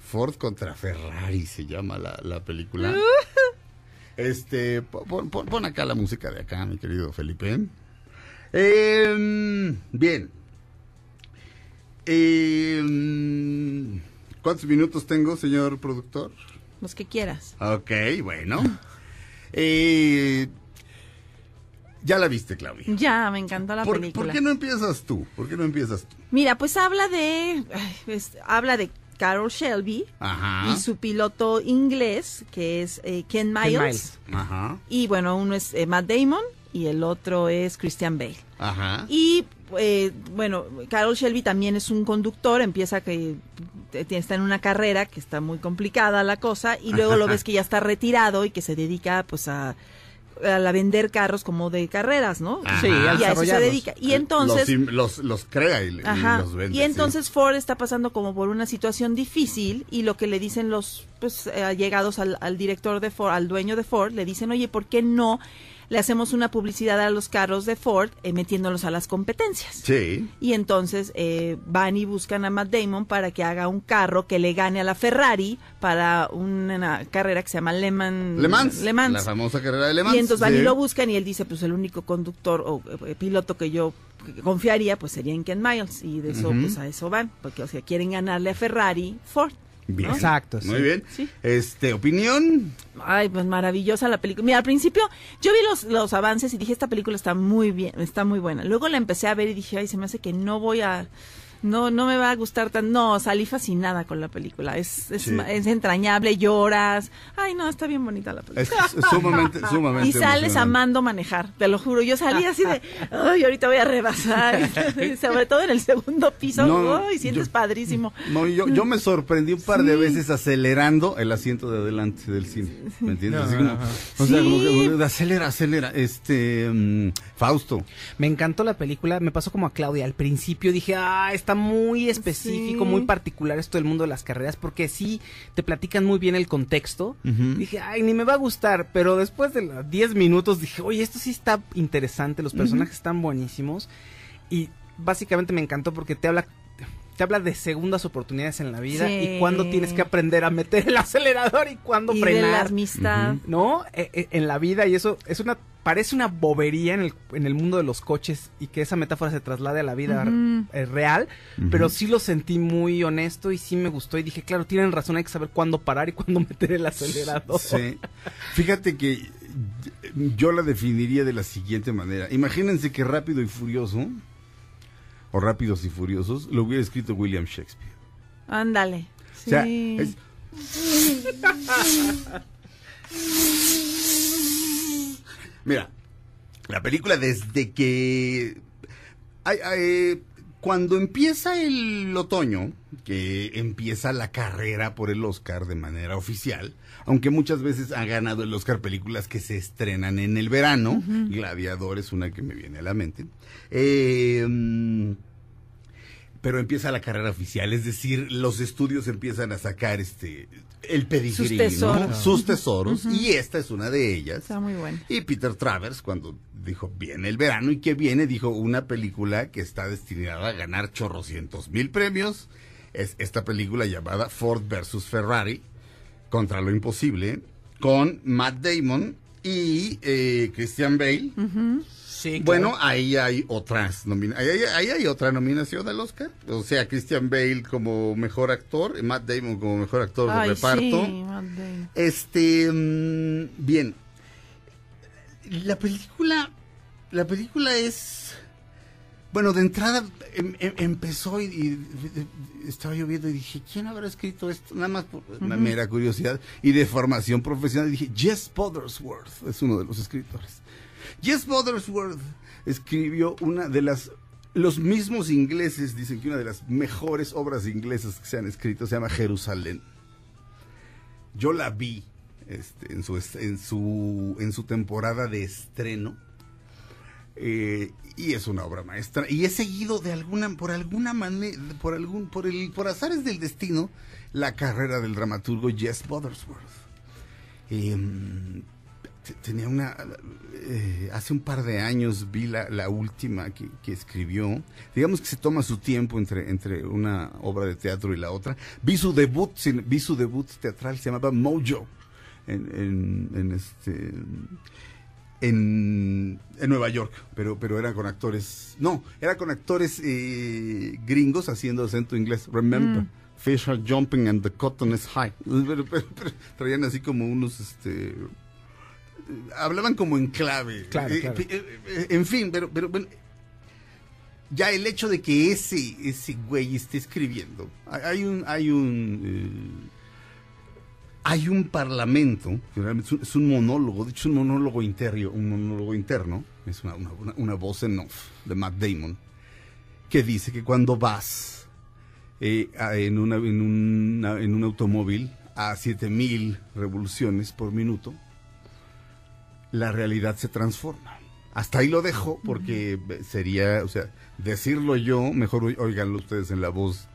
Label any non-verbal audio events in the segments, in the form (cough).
Ford contra Ferrari se llama la, película. (laughs) Este, pon, acá la música de acá, mi querido Felipe. Em, bien. Em, ¿Cuántos minutos tengo, señor productor? Los que quieras. Ok, bueno. Eh, ya la viste, Claudia. Ya, me encantó la película. ¿Por qué no empiezas tú? ¿Por qué no empiezas tú? Mira, pues habla de. habla de Carol Shelby y su piloto inglés, que es eh, Ken Miles. Y bueno, uno es eh, Matt Damon y el otro es Christian Bale. Y eh, bueno, Carol Shelby también es un conductor, empieza que está en una carrera que está muy complicada la cosa y luego lo (laughs) ves que ya está retirado y que se dedica pues a a la vender carros como de carreras, ¿no? sí, y a eso se dedica. Y eh, entonces los, los, crea y, los vende. Y entonces Ford está pasando como por una situación difícil y lo que le dicen los pues eh, allegados al director de Ford, al dueño de Ford, le dicen, oye, ¿por qué no? le hacemos una publicidad a los carros de Ford eh, metiéndolos a las competencias. Sí. Y entonces eh, van y buscan a Matt Damon para que haga un carro que le gane a la Ferrari para una, carrera que se llama Le Mans. Le La famosa carrera de Le Mans. Y entonces van y lo buscan y él dice, pues el único conductor o eh, piloto que yo confiaría pues sería en Ken Miles y de eso pues a eso van porque o sea quieren ganarle a Ferrari Ford Exacto. Muy bien. Este, opinión. Ay, pues maravillosa la película. Mira, al principio yo vi los, los avances y dije, esta película está muy bien, está muy buena. Luego la empecé a ver y dije, ay, se me hace que no voy a no, no me va a gustar tan. No, salí fascinada con la película. Es, es, entrañable, lloras. Ay, no, está bien bonita la película. sumamente, (laughs) sumamente. Y sales amando manejar, te lo juro. Yo salí así de, ay, ahorita voy a rebasar. (laughs) (laughs) Sobre todo en el segundo piso, y sientes padrísimo. No, yo, yo me sorprendí un par de veces acelerando el asiento de adelante del cine. ¿Me entiendes? o sea, acelera, acelera. Este, mm, Fausto. Me encantó la película. Me pasó como a Claudia. Al principio dije, ah, está muy específico, muy particular esto del mundo de las carreras, porque sí te platican muy bien el contexto. Dije, ay, ni me va a gustar, pero después de los 10 minutos dije, oye, esto sí está interesante, los personajes están buenísimos. Y básicamente me encantó porque te habla te habla de segundas oportunidades en la vida y cuándo tienes que aprender a meter el acelerador y cuándo y la amistad. ¿No? E, e, en la vida y eso es una parece una bobería en el, en el mundo de los coches y que esa metáfora se traslade a la vida eh, real, pero sí lo sentí muy honesto y sí me gustó y dije, claro, tienen razón, hay que saber cuándo parar y cuándo (laughs) meter el acelerador. Sí. Fíjate que yo la definiría de la siguiente manera. Imagínense que Rápido y Furioso, o Rápidos y Furiosos, lo hubiera escrito William Shakespeare. Ándale. Sí. (laughs) Mira, la película desde que... cuando empieza el otoño, que empieza la carrera por el Oscar de manera oficial, aunque muchas veces ha ganado el Oscar películas que se estrenan en el verano, Gladiador es una que me viene a la mente. Eh, pero empieza la carrera oficial, es decir, los estudios empiezan a sacar este el pedigrí, sus tesoros, y esta es una de ellas. Está muy buena. Y Peter Travers cuando dijo viene el verano y que viene dijo una película que está destinada a ganar chorrocientos mil premios es esta película llamada Ford versus Ferrari contra lo imposible con Matt Damon y eh, Christian Bale bueno, ahí hay otras ahí, ahí, hay otra nominación del Oscar. O sea, Christian Bale como mejor actor, Matt Damon como mejor actor de reparto. Este, mm, bien. La película, la película es, bueno, de entrada em, em, empezó y, estaba lloviendo y dije, ¿quién habrá escrito esto? Nada más por una mera curiosidad y de formación profesional. Dije, Jess Pottersworth, es uno de los escritores. Jess Bothersworth escribió una de las los mismos ingleses dicen que una de las mejores obras inglesas que se han escrito se llama Jerusalén. Yo la vi este, en, su, en, su, en su temporada de estreno. Eh, y es una obra maestra. Y he seguido de alguna, por alguna manera, por algún, por el, azares del destino, la carrera del dramaturgo Jess Bothersworth em, tenía una... Eh, hace un par de años vi la, última que, escribió. Digamos que se toma su tiempo entre, entre una obra de teatro y la otra. Vi su debut, vi su debut teatral, se llamaba Mojo. En, en, este... En, Nueva York, pero, pero era con actores, no, era con actores eh, gringos haciendo acento inglés. Remember, mm. fish are jumping and the cotton is high. (laughs) traían así como unos, este, hablaban como en clave. Eh, eh, eh, en fin, pero, pero bueno, ya el hecho de que ese, güey esté escribiendo, hay un, hay un, hay un parlamento, es un, monólogo, de hecho un monólogo interno, un monólogo interno, es una, voz en off de Matt Damon, que dice que cuando vas en, una, en, en un automóvil a 7000 revoluciones por minuto, la realidad se transforma. Hasta ahí lo dejo porque sería, o sea, decirlo yo, mejor oiganlo ustedes en la voz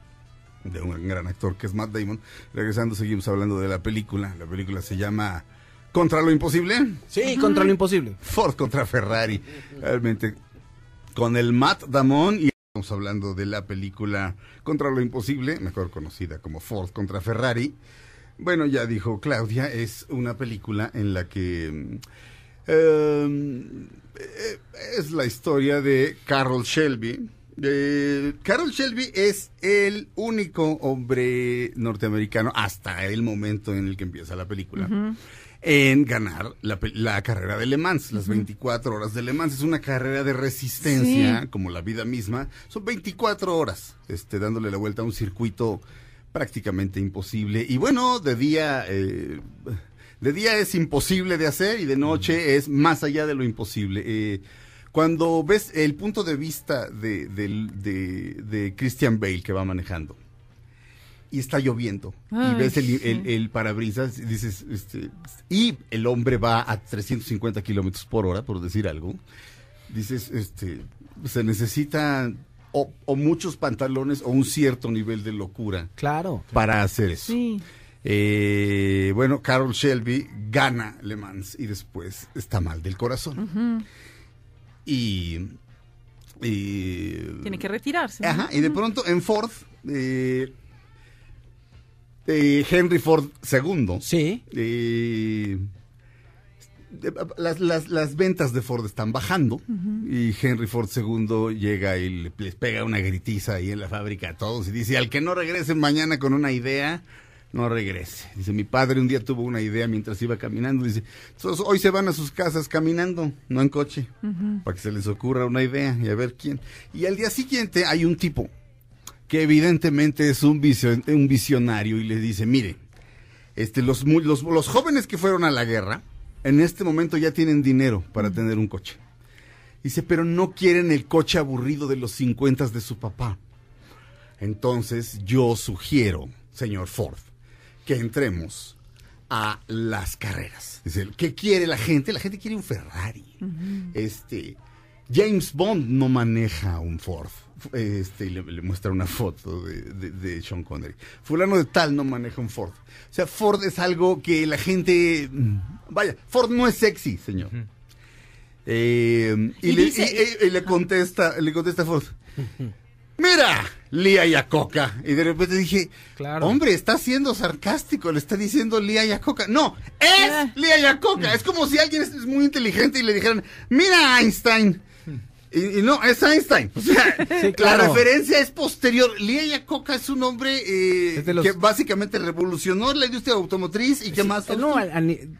de un gran actor que es Matt Damon. Regresando, seguimos hablando de la película. La película se llama Contra lo Imposible. Sí, Contra lo Imposible. Ford contra Ferrari. Realmente, con el Matt Damon y estamos hablando de la película Contra lo Imposible, mejor conocida como Ford contra Ferrari. Bueno, ya dijo Claudia, es una película en la que mm, Em, eh, es la historia de Carol Shelby. Eh, Carol Shelby es el único hombre norteamericano hasta el momento en el que empieza la película. en ganar la, carrera de Le Mans, las 24 horas de Le Mans. Es una carrera de resistencia, como la vida misma. Son 24 horas este, dándole la vuelta a un circuito prácticamente imposible. Y bueno, de día... Eh, de día es imposible de hacer y de noche es más allá de lo imposible. Eh, cuando ves el punto de vista de, Christian Bale que va manejando y está lloviendo y ves el, parabrisas, dices, este, y el hombre va a 350 kilómetros por hora, por decir algo, dices, este, se necesita o, muchos pantalones o un cierto nivel de locura. Claro. Para hacer eso. Eh, bueno, Carol Shelby gana Le Mans y después está mal del corazón. y, Tiene que retirarse. Ajá, y de pronto en Ford, eh, eh Henry Ford II. Sí. Eh, las, ventas de Ford están bajando y Henry Ford II llega y les pega una gritiza ahí en la fábrica a todos y dice, al que no regresen mañana con una idea, no regrese. Dice, mi padre un día tuvo una idea mientras iba caminando. Dice, hoy se van a sus casas caminando, no en coche, para que se les ocurra una idea y a ver quién. Y al día siguiente hay un tipo que evidentemente es un, visionario y le dice, mire, este, los, los, los jóvenes que fueron a la guerra, en este momento ya tienen dinero para tener un coche. Dice, pero no quieren el coche aburrido de los 50 de su papá. Entonces yo sugiero, señor Ford, que entremos a las carreras. Es ¿qué quiere la gente? La gente quiere un Ferrari. Este James Bond no maneja un Ford. Este, le, muestra una foto de, de, Sean Connery. Fulano de tal no maneja un Ford. O sea, Ford es algo que la gente... Mm, vaya, Ford no es sexy, señor. Eh, y, le, contesta, le Ford mira, Lía coca Y de repente dije, hombre, está siendo sarcástico, le está diciendo Lía Yacoca. No, es Lía Lía Yacoca. Es como si alguien es muy inteligente y le dijeran, mira Einstein. Y, no, es Einstein. (laughs) la referencia es posterior. ya Yacoca es un hombre eh, que básicamente revolucionó la industria automotriz y que más.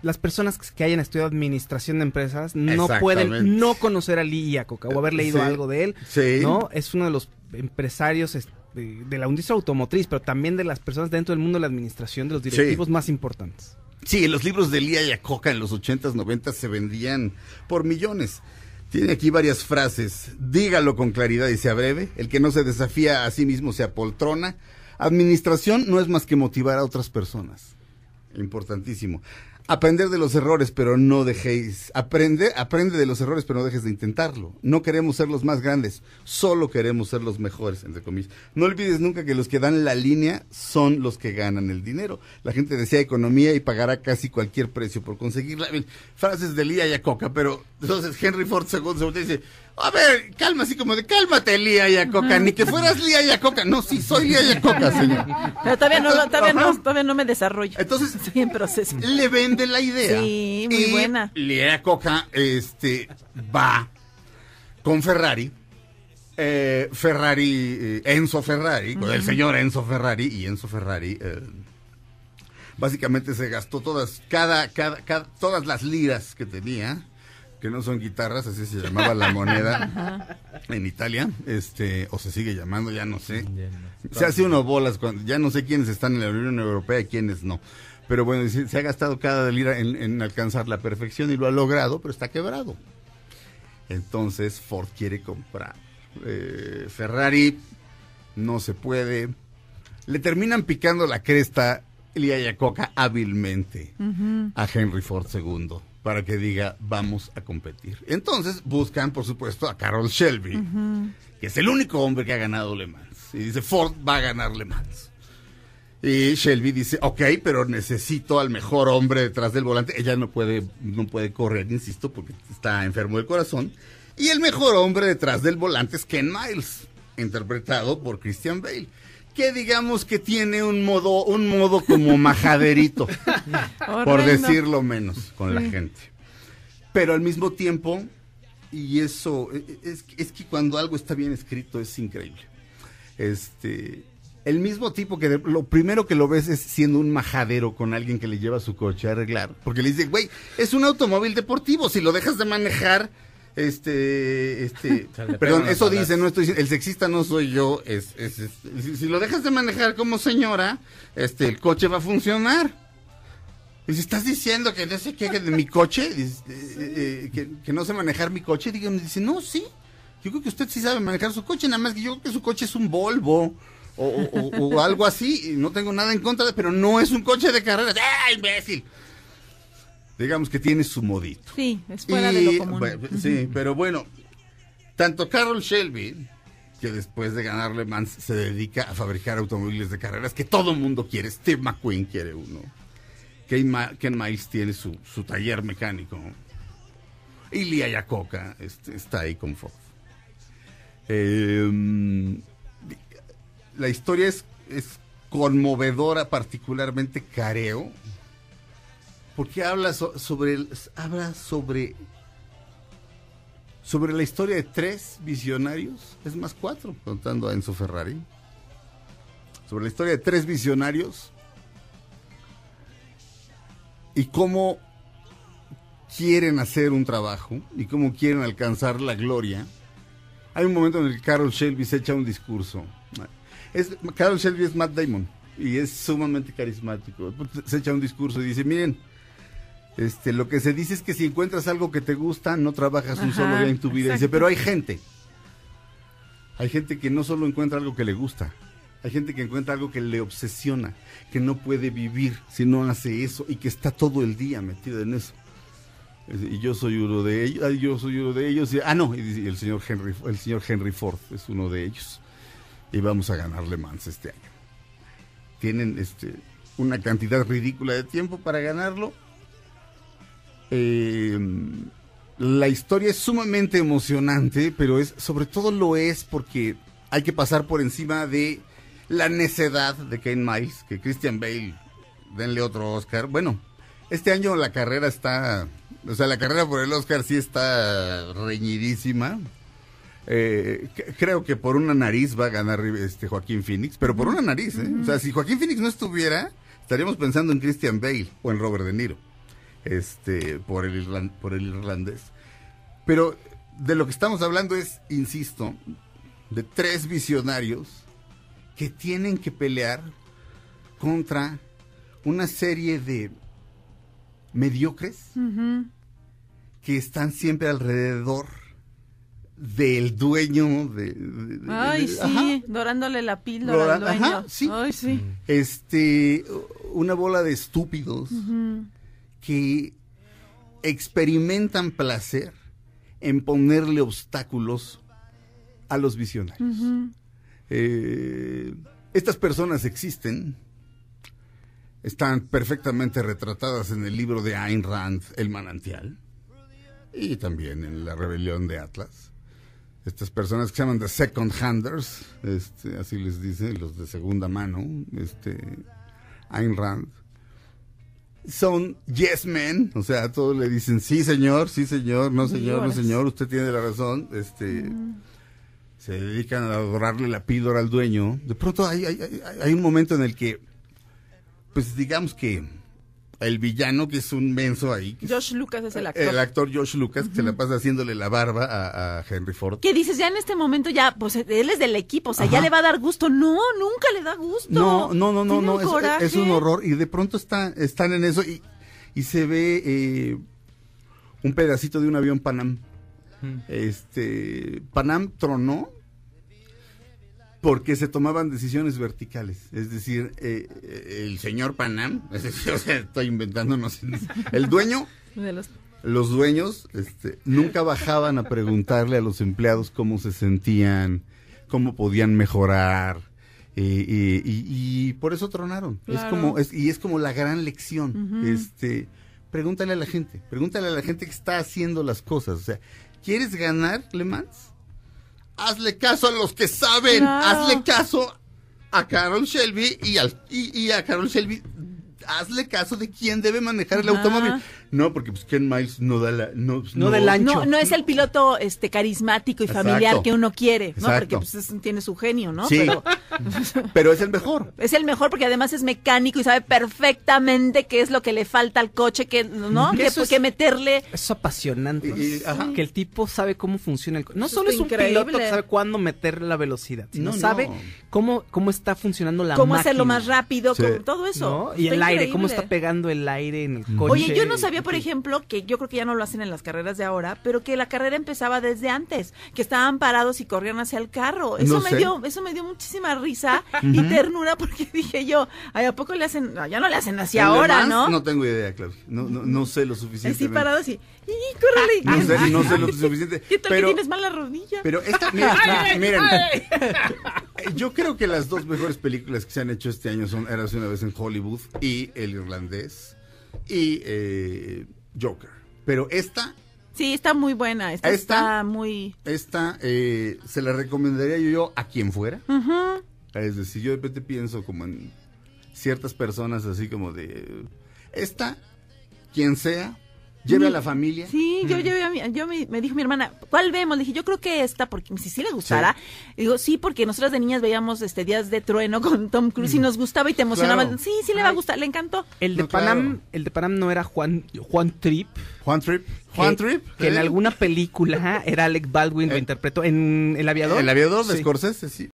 las personas que hayan estudiado administración de empresas no pueden no conocer a Lia Yacoca o haber leído algo de él. Sí. ¿no? Es uno de los empresarios de, la industria automotriz, pero también de las personas dentro del mundo de la administración, de los directivos más importantes. Sí, los libros de y Acoca en los 80s, 90 se vendían por millones. Tiene aquí varias frases. Dígalo con claridad y sea breve. El que no se desafía a sí mismo se apoltrona. Administración no es más que motivar a otras personas. Importantísimo. Aprender de los errores, pero no dejéis. Aprende, aprende de los errores, pero no dejes de intentarlo. No queremos ser los más grandes, solo queremos ser los mejores, entre comillas. No olvides nunca que los que dan la línea son los que ganan el dinero. La gente desea economía y pagará casi cualquier precio por conseguirla. Frases de Lía Coca, pero entonces Henry Ford II se dice, a ver, calma, así como de cálmate, Lía Yacoca, ni que fueras Lía Yacoca. No, sí, soy Lía Yacoca, señor. Pero todavía no, no, me desarrollo. Entonces, le vende la idea. Sí, muy buena. Lía Yacoca este, va con Ferrari. Eh, Ferrari, eh, Enzo Ferrari, el señor Enzo Ferrari, y Enzo Ferrari eh, básicamente se gastó todas, cada, cada, todas las liras que tenía que no son guitarras, así se llamaba la moneda (laughs) en Italia, este, o se sigue llamando, ya no sé. Se hace unos bolas, cuando, ya no sé quiénes están en la Unión Europea y quiénes no. Pero bueno, se, ha gastado cada lira en, alcanzar la perfección y lo ha logrado, pero está quebrado. Entonces Ford quiere comprar eh, Ferrari, no se puede. Le terminan picando la cresta Lía hábilmente a Henry Ford II para que diga vamos a competir. Entonces buscan, por supuesto, a Carol Shelby, que es el único hombre que ha ganado Le Mans. Y dice, Ford va a ganar Le Mans. Y Shelby dice, ok, pero necesito al mejor hombre detrás del volante. Ella no puede, no puede correr, insisto, porque está enfermo del corazón. Y el mejor hombre detrás del volante es Ken Miles, interpretado por Christian Bale que digamos que tiene un modo, un modo como majaderito, por decirlo menos, con la gente. Pero al mismo tiempo, y eso, e, e, es, que cuando algo está bien escrito es increíble. Este, el mismo tipo que lo primero que lo ves es siendo un majadero con alguien que le lleva su coche a arreglar, porque le dice, güey, es un automóvil deportivo, si lo dejas de manejar, este, este, (laughs) perdón, eso dice, no estoy, el sexista no soy yo, es, es, si, lo dejas de manejar como señora, este, el coche va a funcionar. Y si estás diciendo que no sé qué, de mi coche, eh, eh, eh, que, no sé manejar mi coche, digan dice, no, sí, yo creo que usted sí sabe manejar su coche, nada más que yo creo que su coche es un Volvo. O, algo así, no tengo nada en contra, de, pero no es un coche de carreras. ¡Ah, imbécil! digamos que tiene su modito. Sí, es fuera de lo común. sí, pero bueno, tanto Carol Shelby, que después de ganarle Le Mans se dedica a fabricar automóviles de carreras que todo el mundo quiere, Steve McQueen quiere uno. Ken, Ken Miles tiene su, taller mecánico. Y Lia Yacoca este, está ahí con Ford. Em, la historia es, es conmovedora, particularmente careo, porque habla sobre habla sobre sobre la historia de tres visionarios, es más cuatro, contando a Enzo Ferrari, sobre la historia de tres visionarios y cómo quieren hacer un trabajo y cómo quieren alcanzar la gloria. Hay un momento en el que Carol Shelby se echa un discurso. Es, Carol Shelby es Matt Damon y es sumamente carismático. Se echa un discurso y dice, miren, este, lo que se dice es que si encuentras algo que te gusta, no trabajas un solo día en tu vida. Dice, pero hay gente. Hay gente que no solo encuentra algo que le gusta, hay gente que encuentra algo que le obsesiona, que no puede vivir si no hace eso y que está todo el día metido en eso. Y yo soy uno de ellos, yo soy uno de ellos. ah, no, y el señor Henry, el señor Henry Ford es uno de ellos. Y vamos a ganarle Mans este año. Tienen este una cantidad ridícula de tiempo para ganarlo eh, la historia es sumamente emocionante, pero es sobre todo lo es porque hay que pasar por encima de la necedad de Kane Miles, que Christian Bale denle otro Oscar. Bueno, este año la carrera está, o sea, la carrera por el Oscar sí está reñidísima. Eh, creo que por una nariz va a ganar este Joaquín Phoenix, pero por una nariz, ¿eh? O sea, si Joaquín Phoenix no estuviera, estaríamos pensando en Christian Bale o en Robert De Niro este, por, el por el irlandés. Pero de lo que estamos hablando es, insisto, de tres visionarios que tienen que pelear contra una serie de mediocres que están siempre alrededor del dueño de, ay dorándole la píldora al dueño este una bola de estúpidos que experimentan placer en ponerle obstáculos a los visionarios. Eh, estas personas existen, están perfectamente retratadas en el libro de Ayn Rand, El manantial, y también en La rebelión de Atlas. Estas personas que se llaman The Second Handers, este, así les dice, los de segunda mano, este, Ayn Rand, son yes men, o sea, todos le dicen sí señor, sí señor, no señor, no señor, usted tiene la razón, este se dedican a adorarle la píldora al dueño. De pronto hay un momento en el que, pues digamos que el villano, que es un menso ahí. Josh Lucas es el actor. El actor Josh Lucas, que se la pasa haciéndole la barba a, Henry Ford. Que dices, ya en este momento ya, pues él es del equipo, o sea, ya le va a dar gusto. No, nunca le da gusto. No, no, no, no, es, un horror. Y de pronto está, están en eso y, se ve eh, un pedacito de un avión Panam. Este, Panam tronó porque se tomaban decisiones verticales. Es decir, eh, el señor Panam, (laughs) estoy inventándonos, el dueño, los... dueños este, nunca bajaban a preguntarle a los empleados cómo se sentían, cómo podían mejorar. y, por eso tronaron es como y es como la gran lección este pregúntale a la gente pregúntale a la gente que está haciendo las cosas o sea quieres ganar Le Mans hazle caso a los que saben, hazle caso a Carol Shelby y, al, y, y a Carol Shelby hazle caso de quién debe manejar el automóvil. No, porque pues Ken Miles no da la, no, pues, no, del ancho. No, es el piloto este carismático y familiar que uno quiere, ¿no? Porque pues, tiene su genio, ¿no? Sí. (laughs) Pero, es el mejor. Es el mejor porque además es mecánico y sabe perfectamente qué es lo que le falta al coche, que no, que, que, meterle. Es apasionante. Y, que el tipo sabe cómo funciona el coche. No solo es un piloto que sabe cuándo meter la velocidad, sino sabe cómo cómo está funcionando la cómo máquina. Cómo hacerlo más rápido, con todo eso. Y el cómo está pegando el aire en el coche. Oye, yo no sabía, por ejemplo, que yo creo que ya no lo hacen en las carreras de ahora, pero que la carrera empezaba desde antes, que estaban parados y corrían hacia el carro. Eso me dio, eso me dio muchísima risa y ternura porque (laughs) dije yo, ay, a poco le hacen, ya no le hacen así ahora, ¿no? No tengo idea, Claudia. No, no, sé lo suficiente. Así parados y Ah, no sé, lo suficiente. ¿Qué tal pero, tienes mala rodilla? Pero esta, miren, eh, yo creo que las dos mejores películas que se han hecho este año son Eras una vez en Hollywood y El Irlandés y eh, Joker. Pero esta... Sí, está muy buena. Esta, está muy... Esta eh, se la recomendaría yo a quien fuera. Ajá Es decir, yo de repente pienso como en ciertas personas así como de... Esta, quien sea, Lleve a la familia. Sí, yo mm. yo me, dijo mi hermana, ¿cuál vemos? Le dije, yo creo que esta, porque si sí le gustara. Digo, sí, porque nosotras de niñas veíamos este Días de Trueno con Tom Cruise y mm. nos gustaba y te emocionaba. Sí, sí le va a gustar, le encantó. El de Panam, el de Panam no era Juan, Juan Trip. Juan Trip. Juan Trip. Que en ¿Eh? alguna película era Alec Baldwin, lo eh, interpretó en El Aviador. El Aviador de Scorsese, sí.